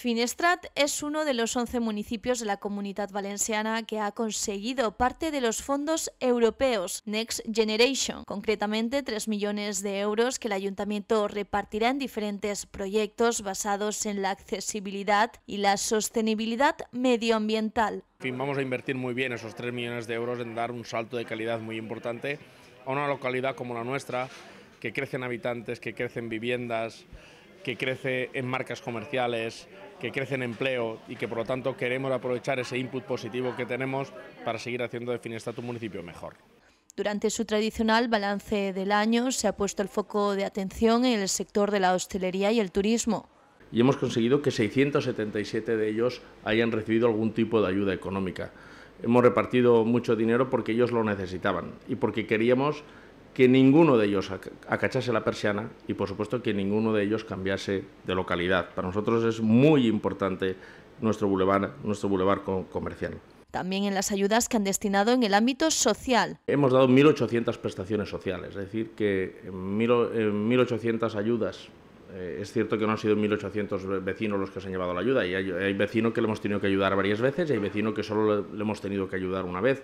Finestrat es uno de los 11 municipios de la Comunidad Valenciana que ha conseguido parte de los fondos europeos Next Generation, concretamente 3 millones de euros que el ayuntamiento repartirá en diferentes proyectos basados en la accesibilidad y la sostenibilidad medioambiental. Vamos a invertir muy bien esos 3 millones de euros en dar un salto de calidad muy importante a una localidad como la nuestra, que crecen habitantes, que crecen viviendas, que crece en marcas comerciales, que crece en empleo y que por lo tanto queremos aprovechar ese input positivo que tenemos para seguir haciendo de Finestrat un municipio mejor. Durante su tradicional balance del año se ha puesto el foco de atención en el sector de la hostelería y el turismo. Y hemos conseguido que 677 de ellos hayan recibido algún tipo de ayuda económica. Hemos repartido mucho dinero porque ellos lo necesitaban y porque queríamos que ninguno de ellos acachase la persiana y por supuesto que ninguno de ellos cambiase de localidad. Para nosotros es muy importante nuestro bulevar, nuestro bulevar comercial. También en las ayudas que han destinado en el ámbito social. Hemos dado 1.800 prestaciones sociales, es decir, que 1.800 ayudas eh, es cierto que no han sido 1.800 vecinos los que se han llevado la ayuda y hay, hay vecinos que le hemos tenido que ayudar varias veces y hay vecinos que solo le, hemos tenido que ayudar una vez.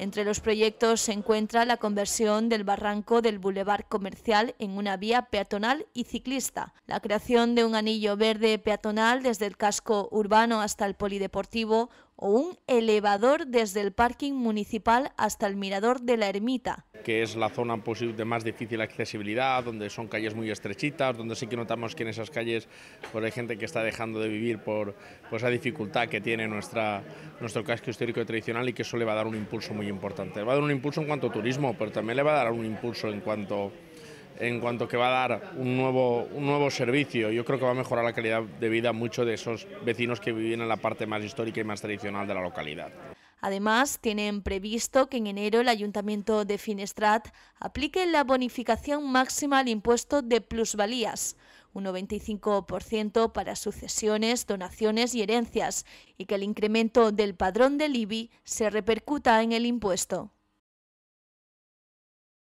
Entre los proyectos se encuentra la conversión del barranco del Boulevard Comercial en una vía peatonal y ciclista, la creación de un anillo verde peatonal desde el casco urbano hasta el polideportivo, o un elevador desde el parking municipal hasta el mirador de la ermita. Que es la zona pues, de más difícil accesibilidad, donde son calles muy estrechitas, donde sí que notamos que en esas calles pues, hay gente que está dejando de vivir por, esa pues, dificultad que tiene nuestra, nuestro casco histórico y tradicional y que eso le va a dar un impulso muy importante. Le va a dar un impulso en cuanto a turismo, pero también le va a dar un impulso en cuanto en cuanto que va a dar un nuevo, servicio. Yo creo que va a mejorar la calidad de vida muchos de esos vecinos que viven en la parte más histórica y más tradicional de la localidad. Además, tienen previsto que en enero el Ayuntamiento de Finestrat aplique la bonificación máxima al impuesto de plusvalías, un 95% para sucesiones, donaciones y herencias, y que el incremento del padrón del IBI se repercuta en el impuesto.